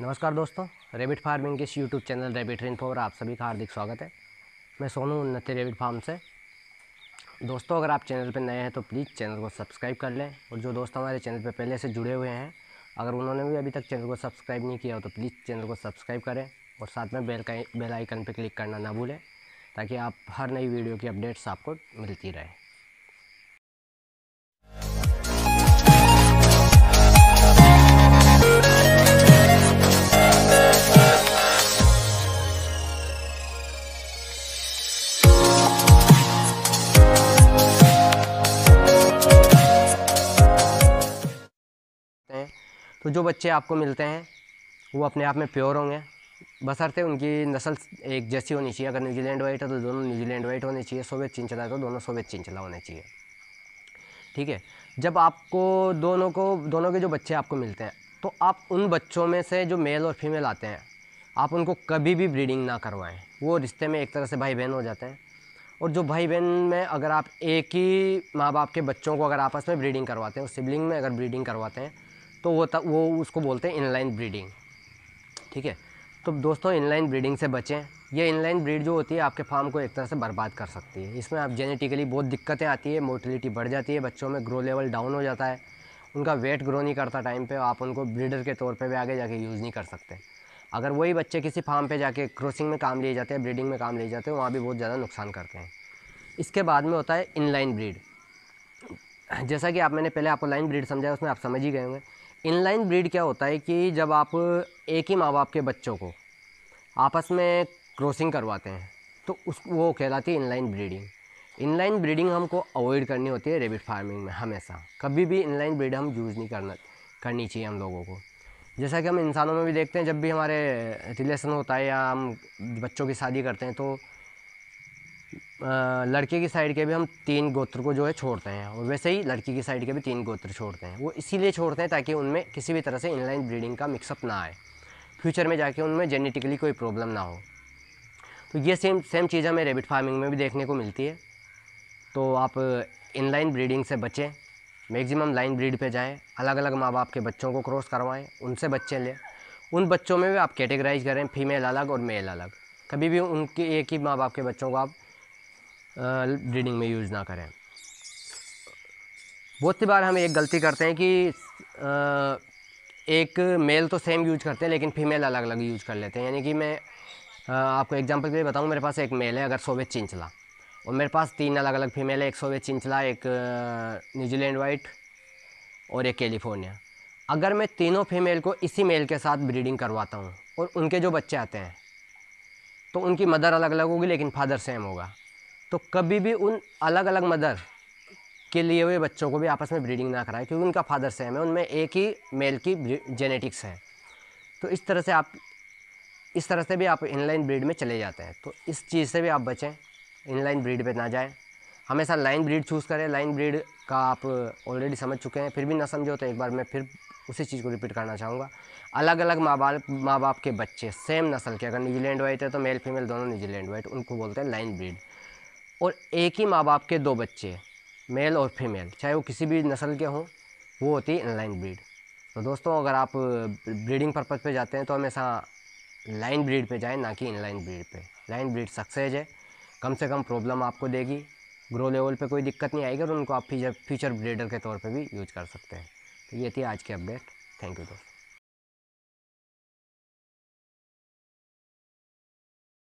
नमस्कार दोस्तों rebate farming के इस यूट्यूब चैनल रेबिट रेनफो पर आप सभी का हार्दिक स्वागत है मैं सोनू उन्नति रेबिट फार्म से दोस्तों अगर आप चैनल पर नए हैं तो प्लीज़ चैनल को सब्सक्राइब कर लें और जो दोस्त हमारे चैनल पर पहले से जुड़े हुए हैं अगर उन्होंने भी अभी तक चैनल को सब्सक्राइब नहीं किया हो तो प्लीज़ चैनल को सब्सक्राइब करें और साथ में बेल का बेल आइकन पर क्लिक करना ना भूलें ताकि आप हर नई वीडियो की अपडेट्स आपको मिलती रहे तो जो बच्चे आपको मिलते हैं वो अपने आप में प्योर होंगे बसरते उनकी नस्ल एक जैसी होनी चाहिए अगर न्यूजीलैंड वाइट है तो दोनों न्यूजीलैंड वाइट होने चाहिए सोवियत चिंचला है तो दोनों सोवियत चिंचला होने चाहिए ठीक है जब आपको दोनों को दोनों के जो बच्चे आपको मिलते हैं तो आप उन बच्चों में से जो मेल और फीमेल आते हैं आप उनको कभी भी ब्रीडिंग ना करवाएं वो रिश्ते में एक तरह से भाई बहन हो जाते हैं और जो भाई बहन में अगर आप एक ही माँ बाप के बच्चों को अगर आपस में ब्रीडिंग करवाते हैं और सिबलिंग में अगर ब्रीडिंग करवाते हैं तो वो वो उसको बोलते हैं इनलाइन ब्रीडिंग ठीक है तो दोस्तों इनलाइन ब्रीडिंग से बचें ये इनलाइन ब्रीड जो होती है आपके फार्म को एक तरह से बर्बाद कर सकती है इसमें आप जेनेटिकली बहुत दिक्कतें आती है मोटिलिटी बढ़ जाती है बच्चों में ग्रो लेवल डाउन हो जाता है उनका वेट ग्रो नहीं करता टाइम पर आप उनको ब्रीडर के तौर पर भी आगे जाके यूज़ नहीं कर सकते अगर वही बच्चे किसी फार्म पर जाके क्रॉसिंग में काम लिए जाते हैं ब्रीडिंग में काम लिए जाते हैं वहाँ भी बहुत ज़्यादा नुकसान करते हैं इसके बाद में होता है इनलाइन ब्रीड जैसा कि आप मैंने पहले आपको लाइन ब्रीड समझाया उसमें आप समझ ही गए होंगे इनलाइन ब्रीड क्या होता है कि जब आप एक ही माँ बाप के बच्चों को आपस में क्रॉसिंग करवाते हैं तो उस वो कहलाती है इनलाइन ब्रीडिंग इनलाइन ब्रीडिंग हमको अवॉइड करनी होती है रेबिट फार्मिंग में हमेशा कभी भी इनलाइन ब्रीड हम यूज़ नहीं करना करनी चाहिए हम लोगों को जैसा कि हम इंसानों में भी देखते हैं जब भी हमारे रिलेशन होता है या हम बच्चों की शादी करते हैं तो लड़के की साइड के भी हम तीन गोत्र को जो है छोड़ते हैं और वैसे ही लड़की की साइड के भी तीन गोत्र छोड़ते हैं वो इसीलिए छोड़ते हैं ताकि उनमें किसी भी तरह से इनलाइन ब्रीडिंग का मिक्सअप ना आए फ्यूचर में जाके उनमें जेनेटिकली कोई प्रॉब्लम ना हो तो ये सेम सेम चीज़ हमें रेबिट फार्मिंग में भी देखने को मिलती है तो आप इनलाइन ब्रीडिंग से बचें मैक्सिमम लाइन ब्रीड पे जाएं अलग अलग माँ बाप के बच्चों को क्रॉस करवाएं उनसे बच्चे लें उन बच्चों में भी आप कैटेगराइज करें फीमेल अलग और मेल अलग कभी भी उनके एक ही माँ बाप के बच्चों को आप ब्रीडिंग में यूज़ ना करें बहुत सी बार हम एक गलती करते हैं कि एक मेल तो सेम यूज करते हैं लेकिन फीमेल अलग अलग यूज कर लेते हैं यानी कि मैं आपको एग्जांपल के लिए बताऊँ मेरे पास एक मेल है अगर सोवे चिंचला और मेरे पास तीन अलग अलग फीमेल है एक सोवे चिंचला एक न्यूजीलैंड वाइट और एक कैलिफोर्निया अगर मैं तीनों फीमेल को इसी मेल के साथ ब्रीडिंग करवाता हूँ और उनके जो बच्चे आते हैं तो उनकी मदर अलग अलग होगी लेकिन फादर सेम होगा तो कभी भी उन अलग अलग मदर के लिए हुए बच्चों को भी आपस में ब्रीडिंग ना कराएं क्योंकि उनका फादर सेम है उनमें एक ही मेल की जेनेटिक्स है तो इस तरह से आप इस तरह से भी आप इनलाइन ब्रीड में चले जाते हैं तो इस चीज़ से भी आप बचें इनलाइन ब्रीड पर ना जाएँ हमेशा लाइन ब्रीड चूज़ करें लाइन ब्रीड का आप ऑलरेडी समझ चुके हैं फिर भी ना समझो तो एक बार मैं फिर उसी चीज़ को रिपीट करना चाहूँगा अलग अलग माँ बाप माँ बाप के बच्चे सेम नस्ल के अगर न्यूजीलैंड वाइट है तो मेल फीमेल दोनों न्यूजीलैंड वाइट उनको बोलते हैं लाइन ब्रीड और एक ही माँ बाप के दो बच्चे मेल और फीमेल चाहे वो किसी भी नस्ल के हों वो होती है इनलाइन ब्रीड तो दोस्तों अगर आप ब्रीडिंग पर्पज़ पे जाते हैं तो हमेशा लाइन ब्रीड पे जाएं ना कि इनलाइन ब्रीड पे लाइन ब्रीड सक्सेज है कम से कम प्रॉब्लम आपको देगी ग्रो लेवल पे कोई दिक्कत नहीं आएगी और उनको आप फीचर फ्यूचर ब्रीडर के तौर पे भी यूज कर सकते हैं तो ये थी आज की अपडेट थैंक यू दोस्तों